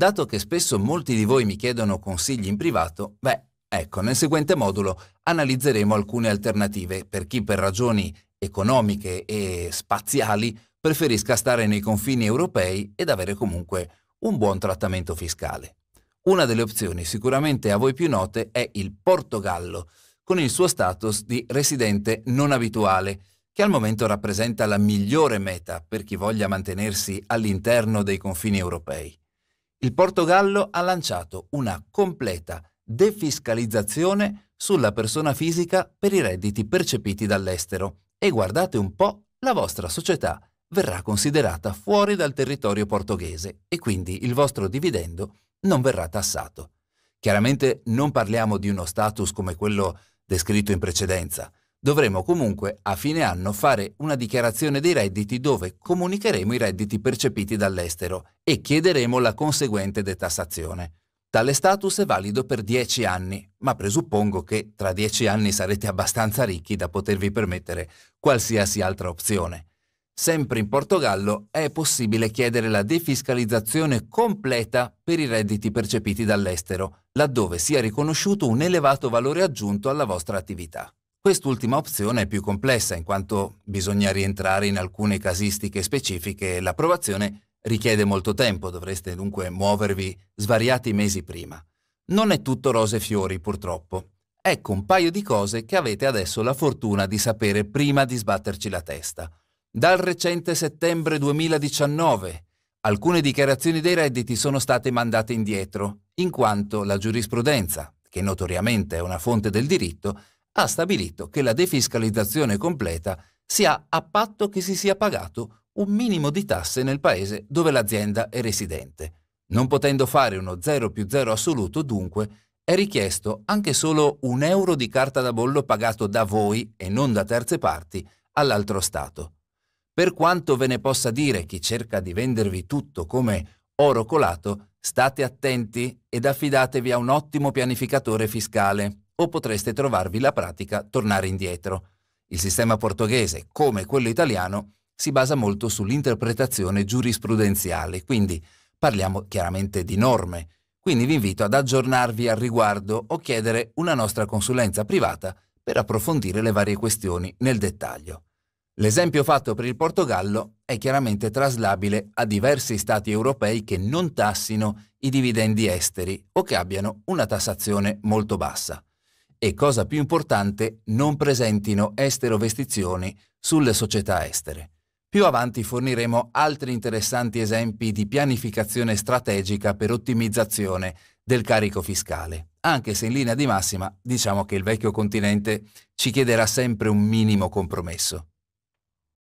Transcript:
Dato che spesso molti di voi mi chiedono consigli in privato, beh, ecco, nel seguente modulo analizzeremo alcune alternative per chi per ragioni economiche e spaziali preferisca stare nei confini europei ed avere comunque un buon trattamento fiscale. Una delle opzioni sicuramente a voi più note è il Portogallo, con il suo status di residente non abituale, che al momento rappresenta la migliore meta per chi voglia mantenersi all'interno dei confini europei il Portogallo ha lanciato una completa defiscalizzazione sulla persona fisica per i redditi percepiti dall'estero e guardate un po', la vostra società verrà considerata fuori dal territorio portoghese e quindi il vostro dividendo non verrà tassato. Chiaramente non parliamo di uno status come quello descritto in precedenza, dovremo comunque a fine anno fare una dichiarazione dei redditi dove comunicheremo i redditi percepiti dall'estero e chiederemo la conseguente detassazione. Tale status è valido per 10 anni, ma presuppongo che tra 10 anni sarete abbastanza ricchi da potervi permettere qualsiasi altra opzione. Sempre in Portogallo è possibile chiedere la defiscalizzazione completa per i redditi percepiti dall'estero, laddove sia riconosciuto un elevato valore aggiunto alla vostra attività. Quest'ultima opzione è più complessa in quanto bisogna rientrare in alcune casistiche specifiche e l'approvazione richiede molto tempo, dovreste dunque muovervi svariati mesi prima. Non è tutto rose e fiori, purtroppo. Ecco un paio di cose che avete adesso la fortuna di sapere prima di sbatterci la testa. Dal recente settembre 2019 alcune dichiarazioni dei redditi sono state mandate indietro, in quanto la giurisprudenza, che notoriamente è una fonte del diritto, ha stabilito che la defiscalizzazione completa si ha a patto che si sia pagato un minimo di tasse nel paese dove l'azienda è residente. Non potendo fare uno 0 più 0 assoluto, dunque, è richiesto anche solo un euro di carta da bollo pagato da voi e non da terze parti all'altro Stato. Per quanto ve ne possa dire chi cerca di vendervi tutto come oro colato, state attenti ed affidatevi a un ottimo pianificatore fiscale o potreste trovarvi la pratica tornare indietro. Il sistema portoghese, come quello italiano, si basa molto sull'interpretazione giurisprudenziale, quindi parliamo chiaramente di norme. Quindi vi invito ad aggiornarvi al riguardo o chiedere una nostra consulenza privata per approfondire le varie questioni nel dettaglio. L'esempio fatto per il Portogallo è chiaramente traslabile a diversi stati europei che non tassino i dividendi esteri o che abbiano una tassazione molto bassa e, cosa più importante, non presentino esterovestizioni sulle società estere. Più avanti forniremo altri interessanti esempi di pianificazione strategica per ottimizzazione del carico fiscale, anche se in linea di massima diciamo che il vecchio continente ci chiederà sempre un minimo compromesso.